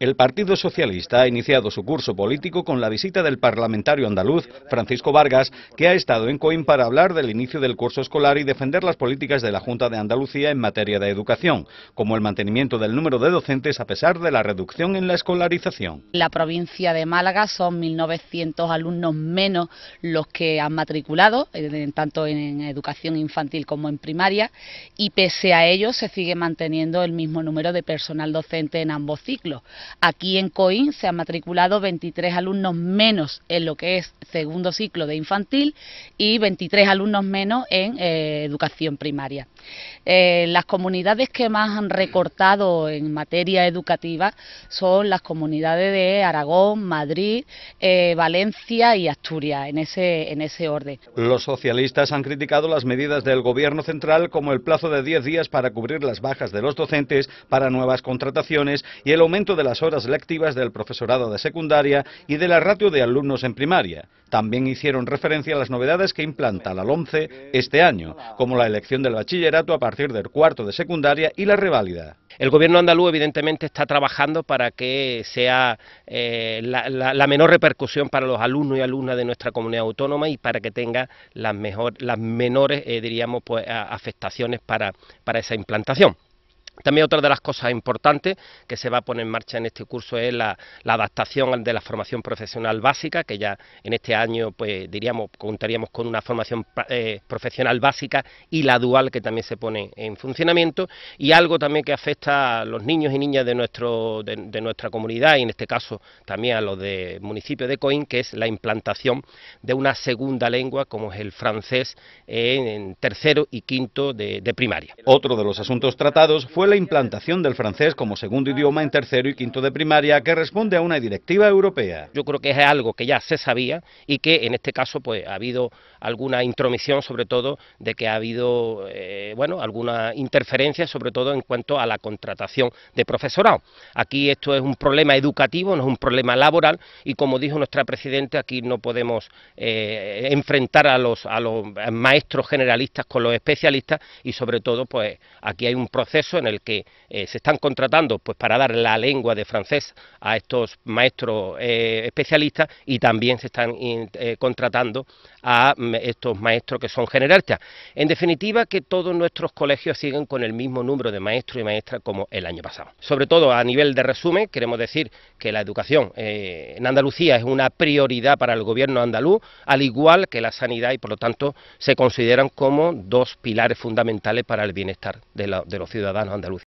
El Partido Socialista ha iniciado su curso político con la visita del parlamentario andaluz Francisco Vargas, que ha estado en Coim para hablar del inicio del curso escolar y defender las políticas de la Junta de Andalucía en materia de educación, como el mantenimiento del número de docentes a pesar de la reducción en la escolarización. La provincia de Málaga son 1.900 alumnos menos los que han matriculado, tanto en educación infantil como en primaria, y pese a ello se sigue manteniendo el mismo número de personal docente en ambos ciclos. Aquí en Coín se han matriculado 23 alumnos menos en lo que es segundo ciclo de infantil y 23 alumnos menos en eh, educación primaria. Eh, las comunidades que más han recortado en materia educativa son las comunidades de Aragón, Madrid, eh, Valencia y Asturias, en ese, en ese orden. Los socialistas han criticado las medidas del Gobierno central como el plazo de 10 días para cubrir las bajas de los docentes para nuevas contrataciones y el aumento de las horas lectivas del profesorado de secundaria y de la ratio de alumnos en primaria. También hicieron referencia a las novedades que implanta la LOMCE este año, como la elección del bachillerato a partir del cuarto de secundaria y la reválida. El gobierno andaluz evidentemente está trabajando para que sea eh, la, menor repercusión para los alumnos y alumnas de nuestra comunidad autónoma y para que tenga las, mejor, las menores, eh, diríamos, pues, afectaciones para esa implantación. También otra de las cosas importantes que se va a poner en marcha en este curso es la, adaptación de la formación profesional básica, que ya en este año pues diríamos contaríamos con una formación eh, profesional básica y la dual que también se pone en funcionamiento y algo también que afecta a los niños y niñas de, nuestro, de, nuestra comunidad y en este caso también a los de municipio de Coín, que es la implantación de una segunda lengua como es el francés en, tercero y quinto de, de primaria. Otro de los asuntos tratados fue la implantación del francés como segundo idioma en tercero y quinto de primaria que responde a una directiva europea. Yo creo que es algo que ya se sabía y que en este caso pues ha habido alguna intromisión sobre todo de que ha habido eh, bueno alguna interferencia sobre todo en cuanto a la contratación de profesorado. Aquí esto es un problema educativo, no es un problema laboral y como dijo nuestra presidenta aquí no podemos eh, enfrentar a los, a los maestros generalistas con los especialistas y sobre todo pues aquí hay un proceso en el que eh, se están contratando pues para dar la lengua de francés a estos maestros eh, especialistas y también se están eh, contratando a mm, estos maestros que son generalistas. En definitiva, que todos nuestros colegios siguen con el mismo número de maestros y maestras como el año pasado. Sobre todo a nivel de resumen, queremos decir que la educación en Andalucía es una prioridad para el gobierno andaluz, al igual que la sanidad y por lo tanto se consideran como dos pilares fundamentales para el bienestar de, los ciudadanos Andalucía.